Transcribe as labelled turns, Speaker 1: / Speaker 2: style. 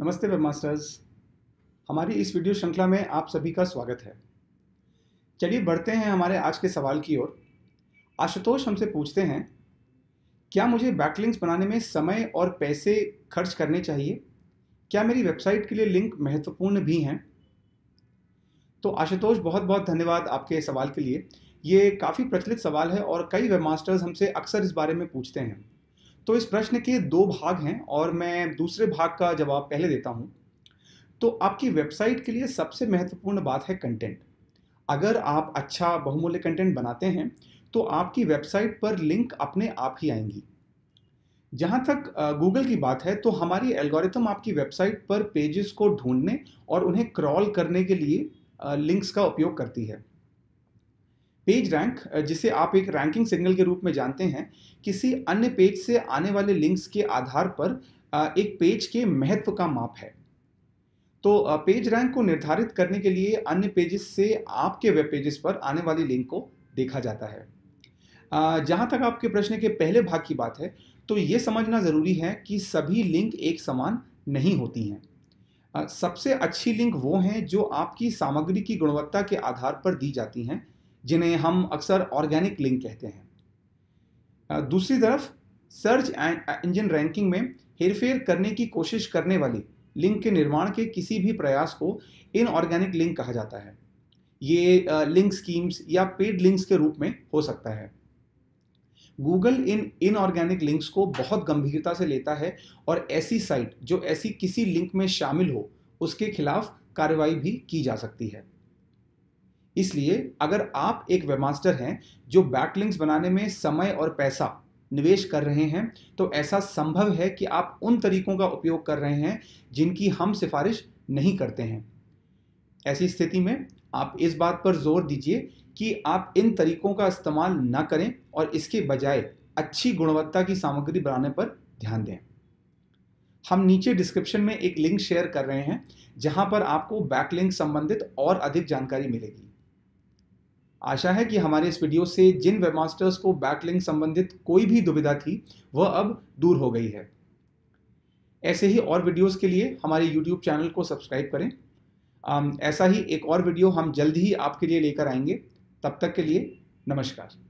Speaker 1: नमस्ते web masters हमारी इस वीडियो श्रृंखला में आप सभी का स्वागत है चलिए बढ़ते हैं हमारे आज के सवाल की ओर आशुतोष हमसे पूछते हैं क्या मुझे बैकलिंक्स बनाने में समय और पैसे खर्च करने चाहिए क्या मेरी वेबसाइट के लिए लिंक महत्वपूर्ण भी हैं तो आशुतोष बहुत बहुत धन्यवाद आपके सवाल के लिए ये काफ़ी प्रचलित सवाल है और कई वेब मास्टर्स हमसे अक्सर इस बारे में पूछते हैं तो इस प्रश्न के दो भाग हैं और मैं दूसरे भाग का जवाब पहले देता हूँ तो आपकी वेबसाइट के लिए सबसे महत्वपूर्ण बात है कंटेंट अगर आप अच्छा बहुमूल्य कंटेंट बनाते हैं तो आपकी वेबसाइट पर लिंक अपने आप ही आएंगी जहाँ तक गूगल की बात है तो हमारी एल्गोरिथम आपकी वेबसाइट पर पेजेस को ढूंढने और उन्हें क्रॉल करने के लिए लिंक्स का उपयोग करती है पेज रैंक जिसे आप एक रैंकिंग सिग्नल के रूप में जानते हैं किसी अन्य पेज से आने वाले लिंक्स के आधार पर एक पेज के महत्व का माप है तो पेज रैंक को निर्धारित करने के लिए अन्य पेजेस से आपके वेब पेजेस पर आने वाले लिंक को देखा जाता है जहां तक आपके प्रश्न के पहले भाग की बात है तो ये समझना ज़रूरी है कि सभी लिंक एक समान नहीं होती हैं सबसे अच्छी लिंक वो हैं जो आपकी सामग्री की गुणवत्ता के आधार पर दी जाती हैं जिन्हें हम अक्सर ऑर्गेनिक लिंक कहते हैं दूसरी तरफ सर्च इंजन रैंकिंग में हेरफेर करने की कोशिश करने वाली लिंक के निर्माण के किसी भी प्रयास को इनऑर्गेनिक लिंक कहा जाता है ये लिंक स्कीम्स या पेड लिंक्स के रूप में हो सकता है गूगल इन इनऑर्गेनिक लिंक्स को बहुत गंभीरता से लेता है और ऐसी साइट जो ऐसी किसी लिंक में शामिल हो उसके खिलाफ कार्रवाई भी की जा सकती है इसलिए अगर आप एक वेबमास्टर हैं जो बैकलिंक्स बनाने में समय और पैसा निवेश कर रहे हैं तो ऐसा संभव है कि आप उन तरीकों का उपयोग कर रहे हैं जिनकी हम सिफारिश नहीं करते हैं ऐसी स्थिति में आप इस बात पर जोर दीजिए कि आप इन तरीकों का इस्तेमाल न करें और इसके बजाय अच्छी गुणवत्ता की सामग्री बनाने पर ध्यान दें हम नीचे डिस्क्रिप्शन में एक लिंक शेयर कर रहे हैं जहां पर आपको बैकलिंक संबंधित और अधिक जानकारी मिलेगी आशा है कि हमारे इस वीडियो से जिन वेबमास्टर्स को बैकलिंग संबंधित कोई भी दुविधा थी वह अब दूर हो गई है ऐसे ही और वीडियोस के लिए हमारे यूट्यूब चैनल को सब्सक्राइब करें ऐसा ही एक और वीडियो हम जल्द ही आपके लिए लेकर आएंगे तब तक के लिए नमस्कार